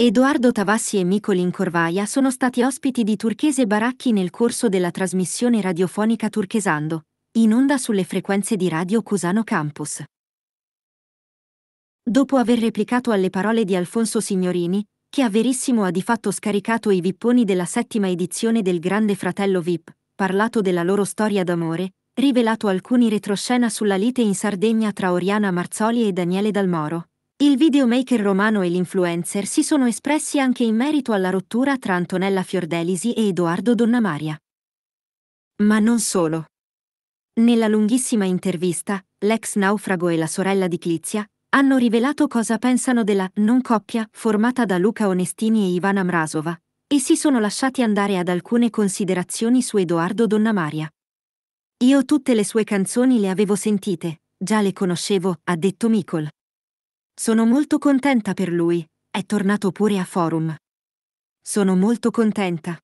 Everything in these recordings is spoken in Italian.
Edoardo Tavassi e Micolin Corvaia sono stati ospiti di Turchese Baracchi nel corso della trasmissione radiofonica Turchesando, in onda sulle frequenze di Radio Cusano Campus. Dopo aver replicato alle parole di Alfonso Signorini, che a Verissimo ha di fatto scaricato i vipponi della settima edizione del Grande Fratello VIP, parlato della loro storia d'amore, rivelato alcuni retroscena sulla lite in Sardegna tra Oriana Marzoli e Daniele Dalmoro. Il videomaker romano e l'influencer si sono espressi anche in merito alla rottura tra Antonella Fiordelisi e Edoardo Donnamaria. Ma non solo. Nella lunghissima intervista, l'ex naufrago e la sorella di Clizia hanno rivelato cosa pensano della non coppia formata da Luca Onestini e Ivana Mrasova, e si sono lasciati andare ad alcune considerazioni su Edoardo Donnamaria. Io tutte le sue canzoni le avevo sentite, già le conoscevo, ha detto Mikol. Sono molto contenta per lui, è tornato pure a forum. Sono molto contenta.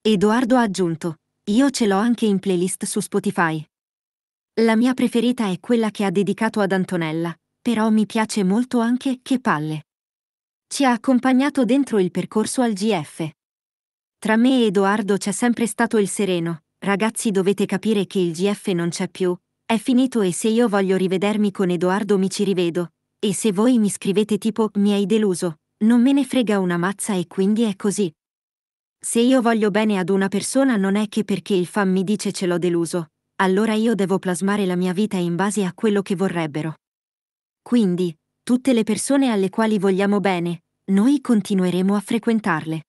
Edoardo ha aggiunto, io ce l'ho anche in playlist su Spotify. La mia preferita è quella che ha dedicato ad Antonella, però mi piace molto anche Che palle. Ci ha accompagnato dentro il percorso al GF. Tra me e Edoardo c'è sempre stato il sereno, Ragazzi dovete capire che il GF non c'è più, è finito e se io voglio rivedermi con Edoardo mi ci rivedo. E se voi mi scrivete tipo mi hai deluso, non me ne frega una mazza e quindi è così. Se io voglio bene ad una persona non è che perché il fan mi dice ce l'ho deluso, allora io devo plasmare la mia vita in base a quello che vorrebbero. Quindi, tutte le persone alle quali vogliamo bene, noi continueremo a frequentarle.